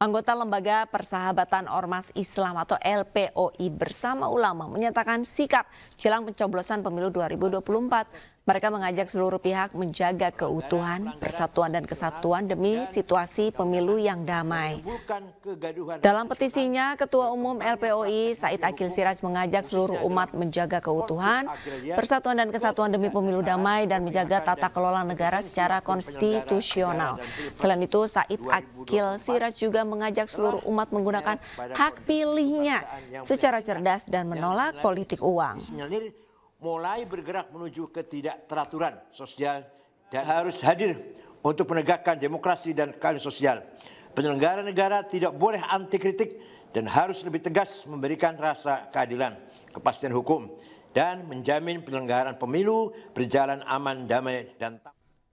Anggota Lembaga Persahabatan Ormas Islam atau LPOI bersama ulama menyatakan sikap jelang pencoblosan pemilu 2024 mereka mengajak seluruh pihak menjaga keutuhan, persatuan dan kesatuan demi situasi pemilu yang damai. Dalam petisinya, Ketua Umum LPOI Said Akil Siraj mengajak seluruh umat menjaga keutuhan, persatuan dan kesatuan demi pemilu damai dan menjaga tata kelola negara secara konstitusional. Selain itu, Said Akil Siraj juga mengajak seluruh umat menggunakan hak pilihnya secara cerdas dan menolak politik uang mulai bergerak menuju ketidakteraturan sosial dan harus hadir untuk menegakkan demokrasi dan keadilan sosial. Penyelenggara negara tidak boleh anti kritik dan harus lebih tegas memberikan rasa keadilan, kepastian hukum, dan menjamin penyelenggaraan pemilu berjalan aman, damai, dan tak.